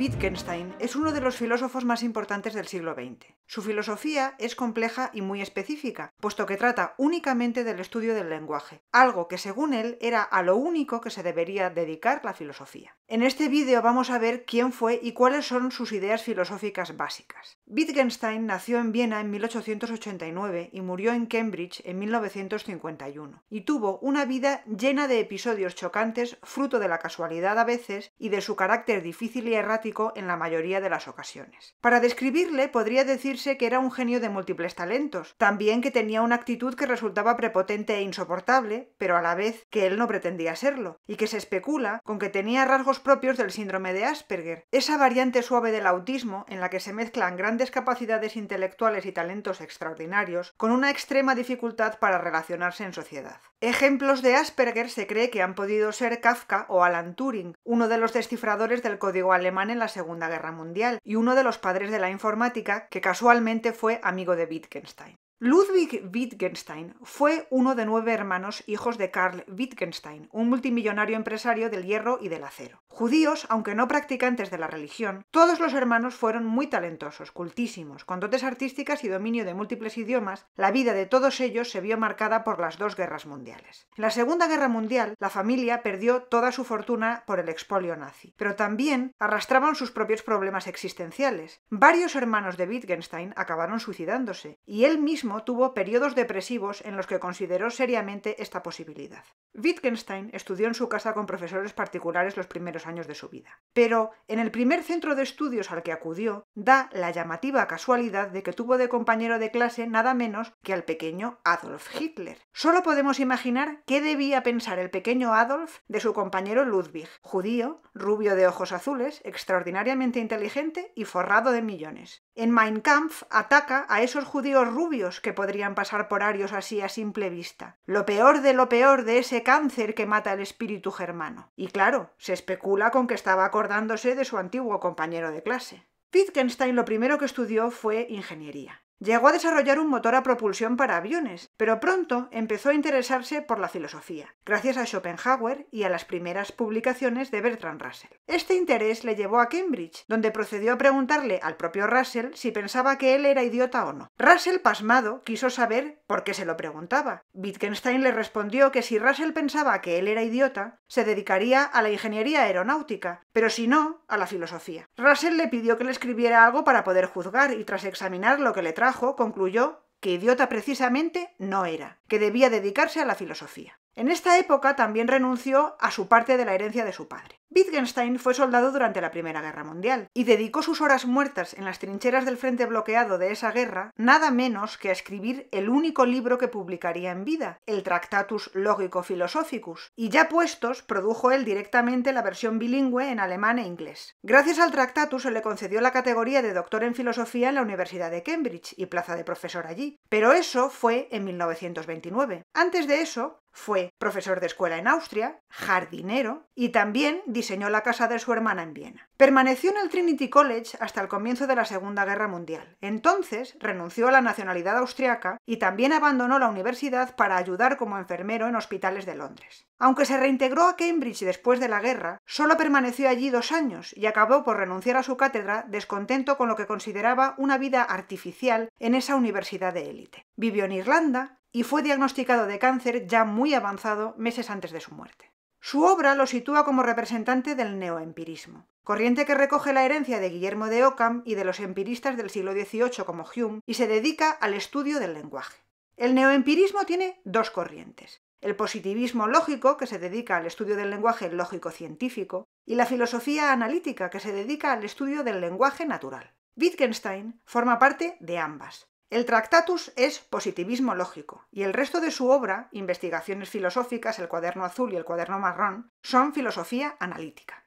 Wittgenstein es uno de los filósofos más importantes del siglo XX. Su filosofía es compleja y muy específica, puesto que trata únicamente del estudio del lenguaje, algo que según él era a lo único que se debería dedicar la filosofía. En este vídeo vamos a ver quién fue y cuáles son sus ideas filosóficas básicas. Wittgenstein nació en Viena en 1889 y murió en Cambridge en 1951, y tuvo una vida llena de episodios chocantes fruto de la casualidad a veces y de su carácter difícil y errático en la mayoría de las ocasiones. Para describirle podría decirse que era un genio de múltiples talentos, también que tenía una actitud que resultaba prepotente e insoportable, pero a la vez que él no pretendía serlo, y que se especula con que tenía rasgos propios del síndrome de Asperger, esa variante suave del autismo en la que se mezclan grandes capacidades intelectuales y talentos extraordinarios con una extrema dificultad para relacionarse en sociedad. Ejemplos de Asperger se cree que han podido ser Kafka o Alan Turing, uno de los descifradores del código alemán en la Segunda Guerra Mundial y uno de los padres de la informática que casualmente fue amigo de Wittgenstein. Ludwig Wittgenstein fue uno de nueve hermanos hijos de Karl Wittgenstein, un multimillonario empresario del hierro y del acero. Judíos, aunque no practicantes de la religión, todos los hermanos fueron muy talentosos, cultísimos, con dotes artísticas y dominio de múltiples idiomas, la vida de todos ellos se vio marcada por las dos guerras mundiales. En la Segunda Guerra Mundial, la familia perdió toda su fortuna por el expolio nazi, pero también arrastraban sus propios problemas existenciales. Varios hermanos de Wittgenstein acabaron suicidándose, y él mismo tuvo periodos depresivos en los que consideró seriamente esta posibilidad. Wittgenstein estudió en su casa con profesores particulares los primeros años de su vida, pero en el primer centro de estudios al que acudió da la llamativa casualidad de que tuvo de compañero de clase nada menos que al pequeño Adolf Hitler. Solo podemos imaginar qué debía pensar el pequeño Adolf de su compañero Ludwig, judío, rubio de ojos azules, extraordinariamente inteligente y forrado de millones. En Mein Kampf ataca a esos judíos rubios que podrían pasar por Arios así a simple vista. Lo peor de lo peor de ese cáncer que mata el espíritu germano. Y claro, se especula con que estaba acordándose de su antiguo compañero de clase. Wittgenstein lo primero que estudió fue ingeniería. Llegó a desarrollar un motor a propulsión para aviones, pero pronto empezó a interesarse por la filosofía, gracias a Schopenhauer y a las primeras publicaciones de Bertrand Russell. Este interés le llevó a Cambridge, donde procedió a preguntarle al propio Russell si pensaba que él era idiota o no. Russell, pasmado, quiso saber por qué se lo preguntaba. Wittgenstein le respondió que si Russell pensaba que él era idiota, se dedicaría a la ingeniería aeronáutica, pero si no, a la filosofía. Russell le pidió que le escribiera algo para poder juzgar y tras examinar lo que le trajo, concluyó que idiota precisamente no era, que debía dedicarse a la filosofía. En esta época también renunció a su parte de la herencia de su padre. Wittgenstein fue soldado durante la Primera Guerra Mundial y dedicó sus horas muertas en las trincheras del frente bloqueado de esa guerra nada menos que a escribir el único libro que publicaría en vida, el Tractatus logico philosophicus y ya puestos produjo él directamente la versión bilingüe en alemán e inglés. Gracias al Tractatus se le concedió la categoría de doctor en filosofía en la Universidad de Cambridge y plaza de profesor allí, pero eso fue en 1929. Antes de eso, fue profesor de escuela en Austria, jardinero y también diseñó la casa de su hermana en Viena. Permaneció en el Trinity College hasta el comienzo de la Segunda Guerra Mundial. Entonces renunció a la nacionalidad austriaca y también abandonó la universidad para ayudar como enfermero en hospitales de Londres. Aunque se reintegró a Cambridge después de la guerra, solo permaneció allí dos años y acabó por renunciar a su cátedra descontento con lo que consideraba una vida artificial en esa universidad de élite. Vivió en Irlanda, y fue diagnosticado de cáncer ya muy avanzado meses antes de su muerte. Su obra lo sitúa como representante del neoempirismo, corriente que recoge la herencia de Guillermo de Ockham y de los empiristas del siglo XVIII como Hume y se dedica al estudio del lenguaje. El neoempirismo tiene dos corrientes, el positivismo lógico, que se dedica al estudio del lenguaje lógico-científico, y la filosofía analítica, que se dedica al estudio del lenguaje natural. Wittgenstein forma parte de ambas, el Tractatus es positivismo lógico y el resto de su obra, Investigaciones filosóficas, el cuaderno azul y el cuaderno marrón, son filosofía analítica.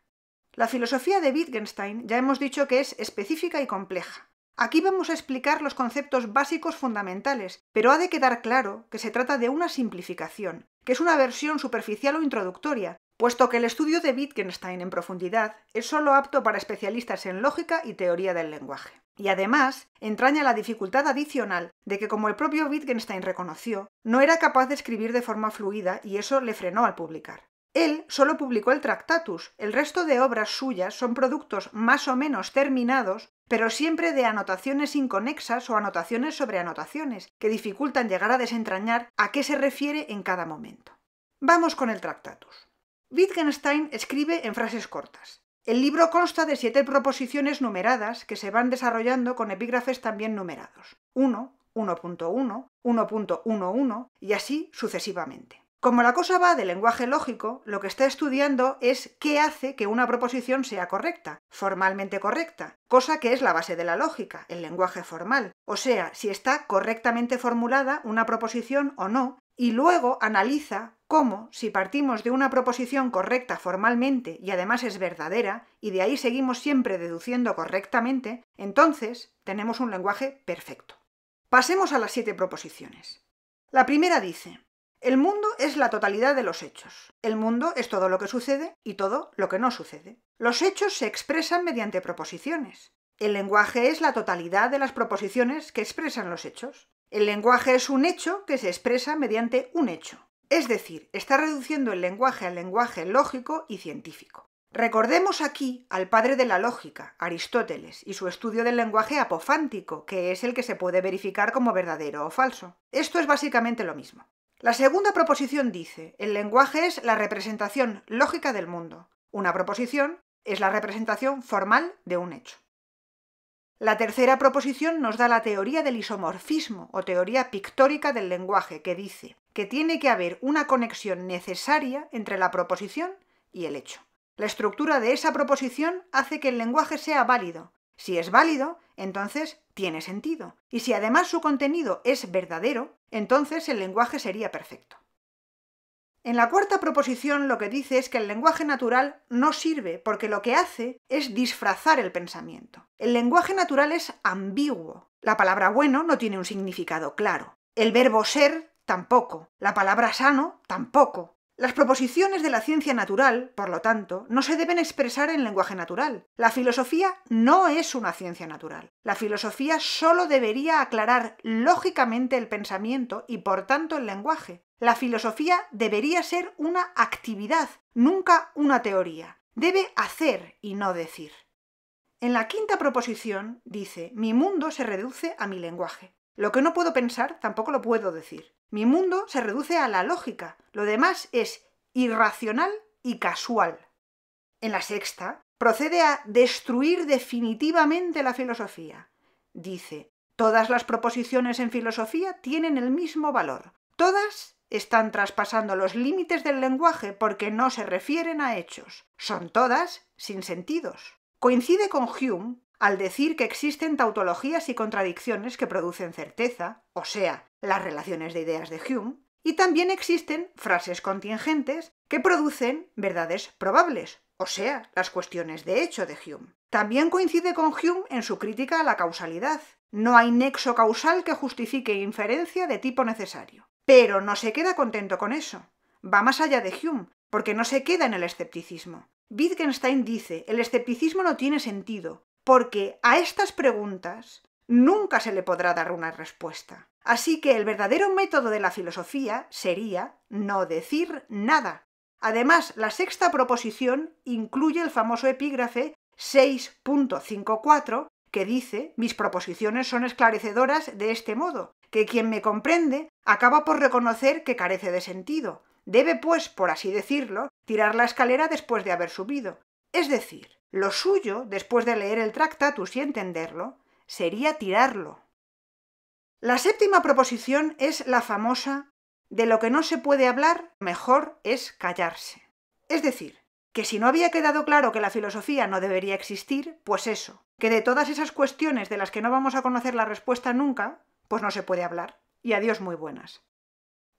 La filosofía de Wittgenstein ya hemos dicho que es específica y compleja. Aquí vamos a explicar los conceptos básicos fundamentales, pero ha de quedar claro que se trata de una simplificación, que es una versión superficial o introductoria, puesto que el estudio de Wittgenstein en profundidad es solo apto para especialistas en lógica y teoría del lenguaje. Y además, entraña la dificultad adicional de que, como el propio Wittgenstein reconoció, no era capaz de escribir de forma fluida y eso le frenó al publicar. Él solo publicó el Tractatus, el resto de obras suyas son productos más o menos terminados, pero siempre de anotaciones inconexas o anotaciones sobre anotaciones, que dificultan llegar a desentrañar a qué se refiere en cada momento. Vamos con el Tractatus. Wittgenstein escribe en frases cortas. El libro consta de siete proposiciones numeradas que se van desarrollando con epígrafes también numerados. 1, 1.1, 1.11 y así sucesivamente. Como la cosa va de lenguaje lógico, lo que está estudiando es qué hace que una proposición sea correcta, formalmente correcta, cosa que es la base de la lógica, el lenguaje formal, o sea, si está correctamente formulada una proposición o no, y luego analiza cómo, si partimos de una proposición correcta formalmente y además es verdadera, y de ahí seguimos siempre deduciendo correctamente, entonces tenemos un lenguaje perfecto. Pasemos a las siete proposiciones. La primera dice, el mundo es la totalidad de los hechos. El mundo es todo lo que sucede y todo lo que no sucede. Los hechos se expresan mediante proposiciones. El lenguaje es la totalidad de las proposiciones que expresan los hechos. El lenguaje es un hecho que se expresa mediante un hecho. Es decir, está reduciendo el lenguaje al lenguaje lógico y científico. Recordemos aquí al padre de la lógica, Aristóteles, y su estudio del lenguaje apofántico, que es el que se puede verificar como verdadero o falso. Esto es básicamente lo mismo. La segunda proposición dice, el lenguaje es la representación lógica del mundo. Una proposición es la representación formal de un hecho. La tercera proposición nos da la teoría del isomorfismo o teoría pictórica del lenguaje, que dice que tiene que haber una conexión necesaria entre la proposición y el hecho. La estructura de esa proposición hace que el lenguaje sea válido, si es válido, entonces tiene sentido. Y si además su contenido es verdadero, entonces el lenguaje sería perfecto. En la cuarta proposición lo que dice es que el lenguaje natural no sirve porque lo que hace es disfrazar el pensamiento. El lenguaje natural es ambiguo. La palabra bueno no tiene un significado claro. El verbo ser tampoco. La palabra sano tampoco. Las proposiciones de la ciencia natural, por lo tanto, no se deben expresar en lenguaje natural. La filosofía no es una ciencia natural. La filosofía solo debería aclarar lógicamente el pensamiento y por tanto el lenguaje. La filosofía debería ser una actividad, nunca una teoría. Debe hacer y no decir. En la quinta proposición dice, mi mundo se reduce a mi lenguaje. Lo que no puedo pensar tampoco lo puedo decir. Mi mundo se reduce a la lógica, lo demás es irracional y casual. En la sexta, procede a destruir definitivamente la filosofía. Dice, todas las proposiciones en filosofía tienen el mismo valor. Todas están traspasando los límites del lenguaje porque no se refieren a hechos. Son todas sin sentidos. Coincide con Hume al decir que existen tautologías y contradicciones que producen certeza, o sea, las relaciones de ideas de Hume, y también existen frases contingentes que producen verdades probables, o sea, las cuestiones de hecho de Hume. También coincide con Hume en su crítica a la causalidad. No hay nexo causal que justifique inferencia de tipo necesario. Pero no se queda contento con eso. Va más allá de Hume, porque no se queda en el escepticismo. Wittgenstein dice, el escepticismo no tiene sentido, porque a estas preguntas nunca se le podrá dar una respuesta. Así que el verdadero método de la filosofía sería no decir nada. Además, la sexta proposición incluye el famoso epígrafe 6.54 que dice mis proposiciones son esclarecedoras de este modo, que quien me comprende acaba por reconocer que carece de sentido. Debe, pues, por así decirlo, tirar la escalera después de haber subido. Es decir, lo suyo, después de leer el tractatus y entenderlo, sería tirarlo. La séptima proposición es la famosa de lo que no se puede hablar, mejor es callarse. Es decir, que si no había quedado claro que la filosofía no debería existir, pues eso, que de todas esas cuestiones de las que no vamos a conocer la respuesta nunca, pues no se puede hablar. Y adiós muy buenas.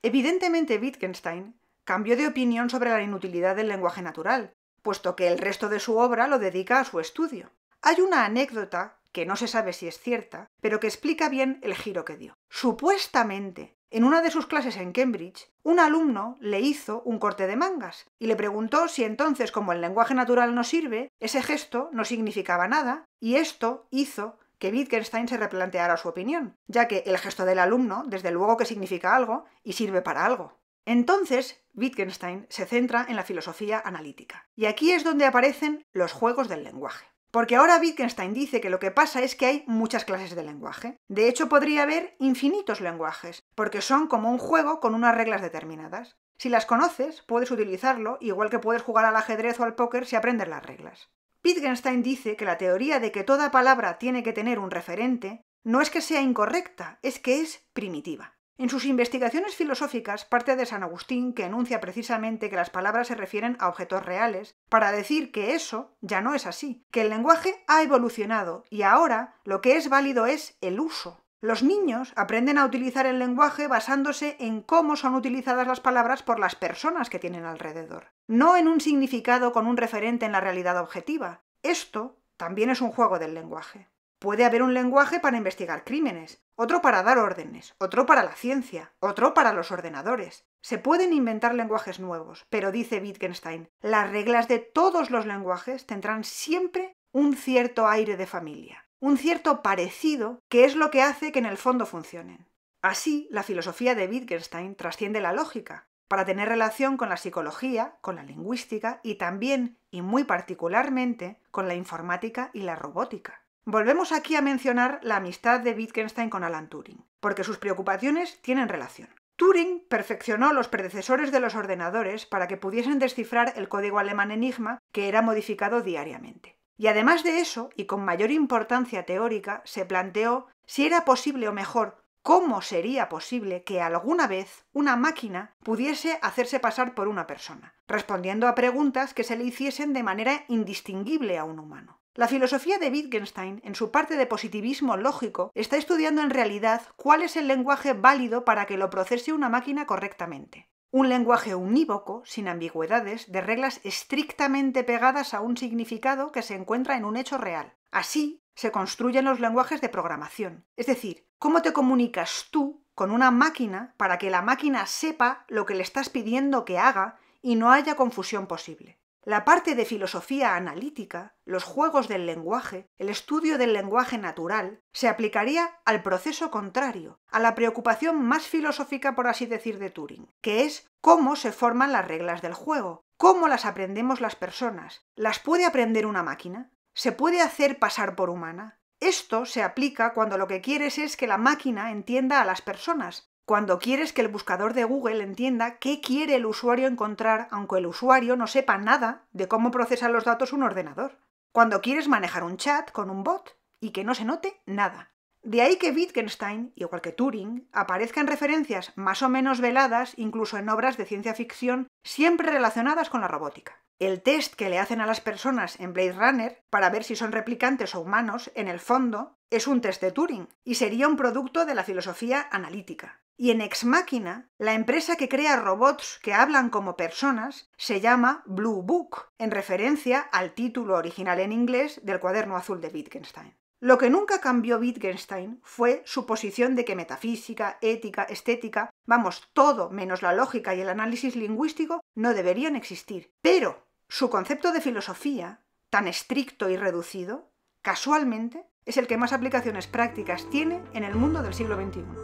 Evidentemente Wittgenstein cambió de opinión sobre la inutilidad del lenguaje natural, puesto que el resto de su obra lo dedica a su estudio. Hay una anécdota que no se sabe si es cierta, pero que explica bien el giro que dio. Supuestamente, en una de sus clases en Cambridge, un alumno le hizo un corte de mangas y le preguntó si entonces, como el lenguaje natural no sirve, ese gesto no significaba nada, y esto hizo que Wittgenstein se replanteara su opinión, ya que el gesto del alumno, desde luego que significa algo y sirve para algo. Entonces, Wittgenstein se centra en la filosofía analítica, y aquí es donde aparecen los juegos del lenguaje. Porque ahora Wittgenstein dice que lo que pasa es que hay muchas clases de lenguaje. De hecho, podría haber infinitos lenguajes, porque son como un juego con unas reglas determinadas. Si las conoces, puedes utilizarlo, igual que puedes jugar al ajedrez o al póker si aprendes las reglas. Wittgenstein dice que la teoría de que toda palabra tiene que tener un referente no es que sea incorrecta, es que es primitiva. En sus investigaciones filosóficas parte de San Agustín que enuncia precisamente que las palabras se refieren a objetos reales, para decir que eso ya no es así, que el lenguaje ha evolucionado y ahora lo que es válido es el uso. Los niños aprenden a utilizar el lenguaje basándose en cómo son utilizadas las palabras por las personas que tienen alrededor, no en un significado con un referente en la realidad objetiva. Esto también es un juego del lenguaje. Puede haber un lenguaje para investigar crímenes, otro para dar órdenes, otro para la ciencia, otro para los ordenadores. Se pueden inventar lenguajes nuevos, pero dice Wittgenstein, las reglas de todos los lenguajes tendrán siempre un cierto aire de familia, un cierto parecido que es lo que hace que en el fondo funcionen. Así, la filosofía de Wittgenstein trasciende la lógica, para tener relación con la psicología, con la lingüística y también, y muy particularmente, con la informática y la robótica. Volvemos aquí a mencionar la amistad de Wittgenstein con Alan Turing, porque sus preocupaciones tienen relación. Turing perfeccionó los predecesores de los ordenadores para que pudiesen descifrar el código alemán Enigma que era modificado diariamente. Y además de eso, y con mayor importancia teórica, se planteó si era posible o mejor, cómo sería posible que alguna vez una máquina pudiese hacerse pasar por una persona, respondiendo a preguntas que se le hiciesen de manera indistinguible a un humano. La filosofía de Wittgenstein, en su parte de positivismo lógico, está estudiando en realidad cuál es el lenguaje válido para que lo procese una máquina correctamente. Un lenguaje unívoco, sin ambigüedades, de reglas estrictamente pegadas a un significado que se encuentra en un hecho real. Así se construyen los lenguajes de programación. Es decir, cómo te comunicas tú con una máquina para que la máquina sepa lo que le estás pidiendo que haga y no haya confusión posible. La parte de filosofía analítica, los juegos del lenguaje, el estudio del lenguaje natural, se aplicaría al proceso contrario, a la preocupación más filosófica, por así decir, de Turing, que es cómo se forman las reglas del juego, cómo las aprendemos las personas. ¿Las puede aprender una máquina? ¿Se puede hacer pasar por humana? Esto se aplica cuando lo que quieres es que la máquina entienda a las personas, cuando quieres que el buscador de Google entienda qué quiere el usuario encontrar, aunque el usuario no sepa nada de cómo procesa los datos un ordenador. Cuando quieres manejar un chat con un bot y que no se note nada. De ahí que Wittgenstein, igual que Turing, aparezcan referencias más o menos veladas, incluso en obras de ciencia ficción, siempre relacionadas con la robótica. El test que le hacen a las personas en Blade Runner para ver si son replicantes o humanos, en el fondo, es un test de Turing y sería un producto de la filosofía analítica. Y en Ex Machina, la empresa que crea robots que hablan como personas se llama Blue Book, en referencia al título original en inglés del cuaderno azul de Wittgenstein. Lo que nunca cambió Wittgenstein fue su posición de que metafísica, ética, estética, vamos, todo menos la lógica y el análisis lingüístico no deberían existir. Pero su concepto de filosofía, tan estricto y reducido, casualmente es el que más aplicaciones prácticas tiene en el mundo del siglo XXI.